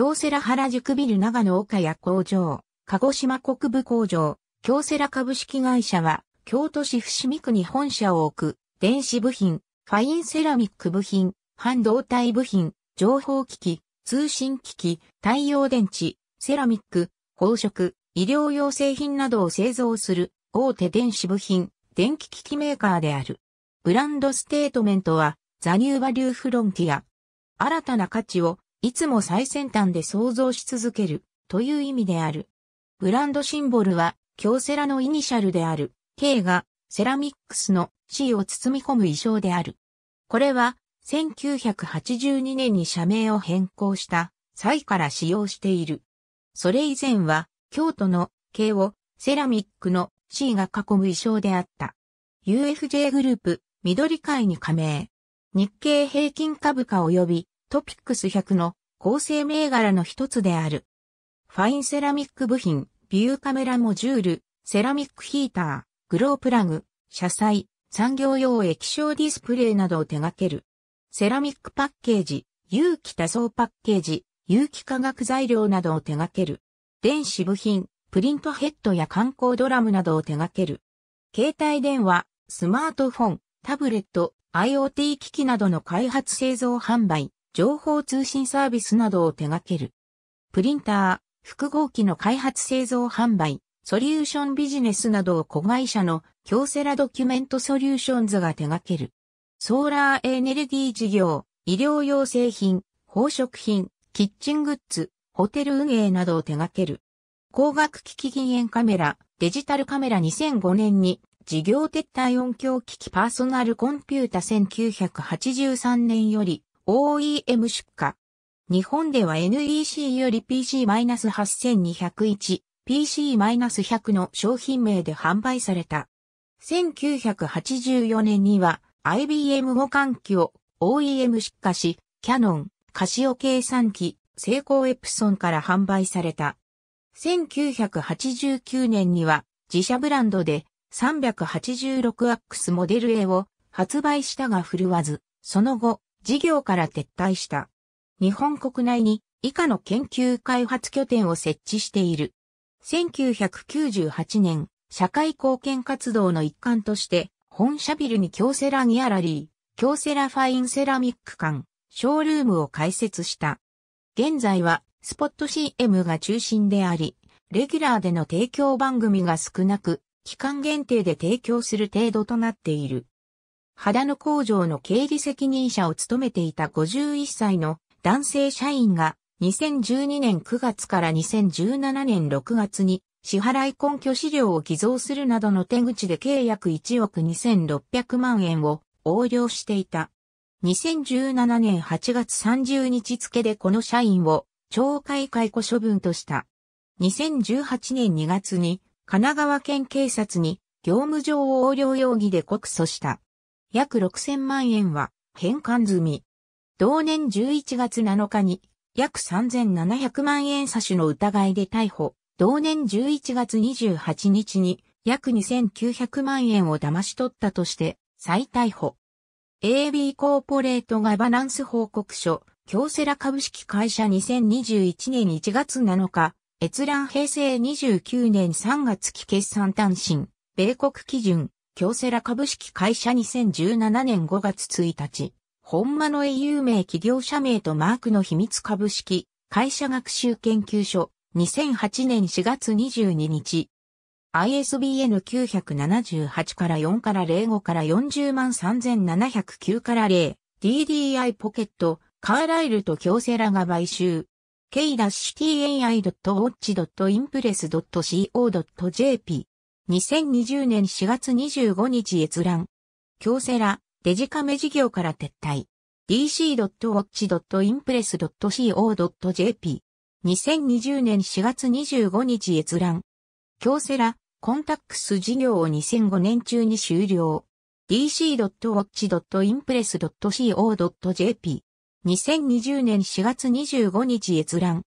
京セラ原宿ビル長野岡谷工場、鹿児島国部工場、京セラ株式会社は、京都市伏見区に本社を置く、電子部品、ファインセラミック部品、半導体部品、情報機器、通信機器、太陽電池、セラミック、宝飾、医療用製品などを製造する大手電子部品、電気機器メーカーである。ブランドステートメントは、ザニューバリューフロンティア。新たな価値をいつも最先端で創造し続けるという意味である。ブランドシンボルは、京セラのイニシャルである K がセラミックスの C を包み込む衣装である。これは、1982年に社名を変更した際から使用している。それ以前は、京都の K をセラミックの C が囲む衣装であった。UFJ グループ、緑会に加盟。日経平均株価及びトピックス100の構成銘柄の一つである。ファインセラミック部品、ビューカメラモジュール、セラミックヒーター、グロープラグ、車載、産業用液晶ディスプレイなどを手掛ける。セラミックパッケージ、有機多層パッケージ、有機化学材料などを手掛ける。電子部品、プリントヘッドや観光ドラムなどを手掛ける。携帯電話、スマートフォン、タブレット、IoT 機器などの開発製造販売、情報通信サービスなどを手掛ける。プリンター、複合機の開発製造販売、ソリューションビジネスなどを子会社の京セラドキュメントソリューションズが手掛ける。ソーラーエネルギー事業、医療用製品、宝飾品、キッチングッズ、ホテル運営などを手掛ける。光学機器銀塩カメラ、デジタルカメラ2005年に事業撤退音響機器パーソナルコンピュータ1983年より OEM 出荷。日本では NEC より PC-8201、PC-100 の商品名で販売された。1984年には IBM 互換機を OEM 出荷し、キャノン、カシオ計算機、セイコーエプソンから販売された。1989年には自社ブランドで 386X モデル A を発売したが振るわず、その後、事業から撤退した。日本国内に以下の研究開発拠点を設置している。1998年、社会貢献活動の一環として、本社ビルに京セラギャラリー、京セラファインセラミック館、ショールームを開設した。現在は、スポット CM が中心であり、レギュラーでの提供番組が少なく、期間限定で提供する程度となっている。肌の工場の経理責任者を務めていた51歳の男性社員が2012年9月から2017年6月に支払い根拠資料を偽造するなどの手口で契約1億2600万円を横領していた。2017年8月30日付でこの社員を懲戒解雇処分とした。2018年2月に神奈川県警察に業務上横領容疑で告訴した。約6000万円は返還済み。同年11月7日に約3700万円差しの疑いで逮捕。同年11月28日に約2900万円を騙し取ったとして再逮捕。AB コーポレートガバナンス報告書、京セラ株式会社2021年1月7日、閲覧平成29年3月期決算単身、米国基準、京セラ株式会社2017年5月1日、本間の英雄名企業社名とマークの秘密株式会社学習研究所2008年4月22日、ISBN 978から4から05から40万3709から0、DDI ポケット、カーライルと京セラが買収。k-tai.watch.impress.co.jp 2020年4月25日閲覧。京セラ、デジカメ事業から撤退。dc.watch.impress.co.jp。2020年4月25日閲覧。京セラ、コンタックス事業を2005年中に終了。dc.watch.impress.co.jp。2020年4月25日閲覧。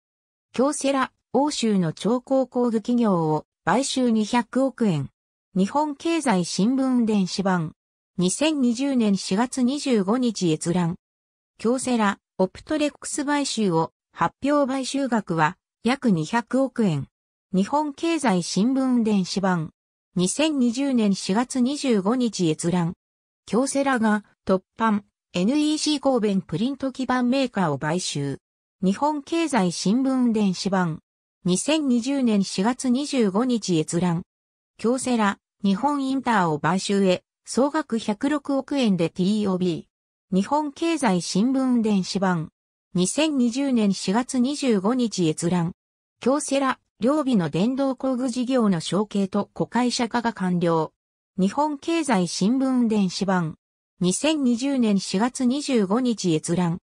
京セラ、欧州の超高工具企業を買収200億円。日本経済新聞電子版。2020年4月25日閲覧。京セラ、オプトレックス買収を発表買収額は約200億円。日本経済新聞電子版。2020年4月25日閲覧。京セラが突版 NEC 合弁プリント基板メーカーを買収。日本経済新聞電子版。2020年4月25日閲覧。京セラ、日本インターを買収へ、総額106億円で TOB。日本経済新聞電子版。2020年4月25日閲覧。京セラ、両備の電動工具事業の承継と子会社化が完了。日本経済新聞電子版。2020年4月25日閲覧。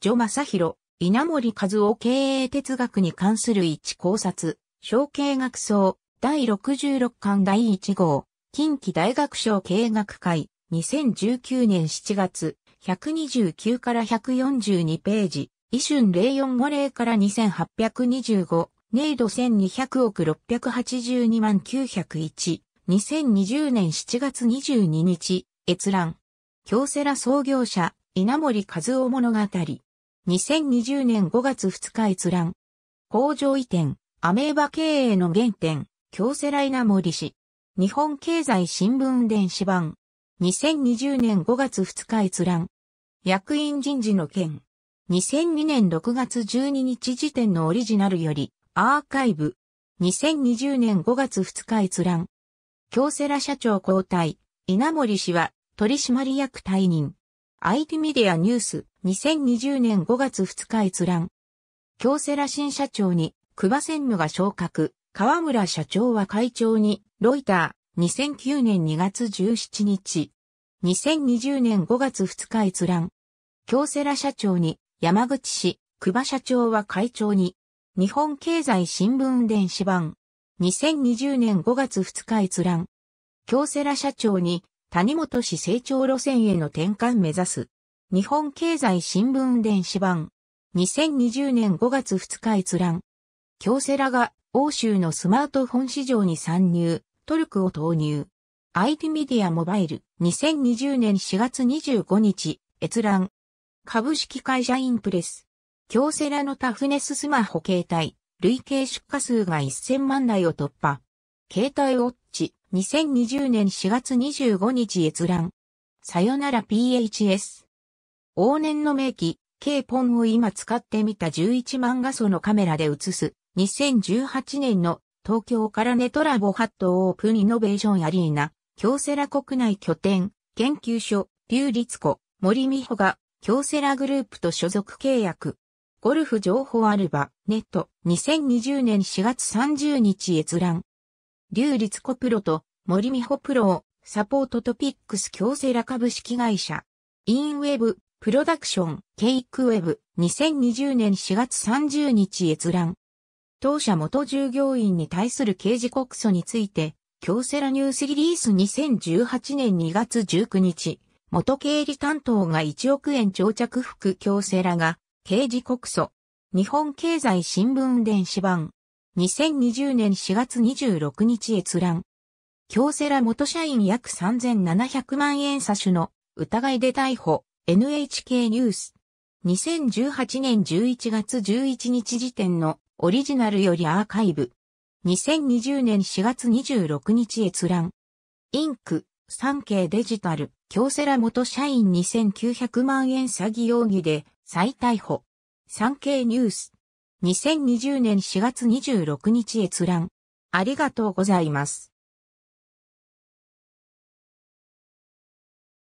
ジョマサヒロ、稲森和夫経営哲学に関する一考察、小経学層、第66巻第1号、近畿大学賞経学会、2019年7月、129から142ページ、イ春0450から2825、ネイド1200億682万901、2020年7月22日、閲覧。京セラ創業者、稲森和夫物語。2020年5月2日閲覧。工場移転、アメーバ経営の原点、京セラ稲森氏。日本経済新聞電子版。2020年5月2日閲覧。役員人事の件。2002年6月12日時点のオリジナルより、アーカイブ。2020年5月2日閲覧。京セラ社長交代、稲森氏は取締役退任。IT メディアニュース、2020年5月2日閲覧。京セラ新社長に、久保専務が昇格、河村社長は会長に、ロイター、2009年2月17日。2020年5月2日閲覧。京セラ社長に、山口氏、久保社長は会長に、日本経済新聞電子版。2020年5月2日閲覧。京セラ社長に、谷本氏成長路線への転換目指す。日本経済新聞電子版。2020年5月2日閲覧。京セラが欧州のスマートフォン市場に参入、トルクを投入。IT メディアモバイル2020年4月25日閲覧。株式会社インプレス。京セラのタフネススマホ携帯、累計出荷数が1000万台を突破。携帯ウォッチ2020年4月25日閲覧。さよなら PHS。往年の名機、K ポンを今使ってみた11万画素のカメラで映す、2018年の東京からネトラボハットオープンイノベーションアリーナ、京セラ国内拠点、研究所、竜ツ子、森美穂が、京セラグループと所属契約。ゴルフ情報アルバ、ネット、2020年4月30日閲覧。竜立子プロと森美穂プロをサポートトピックス京セラ株式会社。インウェブプロダクション、ケイクウェブ、2020年4月30日閲覧。当社元従業員に対する刑事告訴について、京セラニュースリリース2018年2月19日、元経理担当が1億円長着服京セラが、刑事告訴。日本経済新聞電子版。2020年4月26日閲覧。京セラ元社員約3700万円詐取の疑いで逮捕。NHK ニュース。2018年11月11日時点のオリジナルよりアーカイブ。2020年4月26日閲覧。インク、産経デジタル、京セラ元社員2900万円詐欺容疑で再逮捕。産経ニュース。2020年4月26日閲覧。ありがとうございます。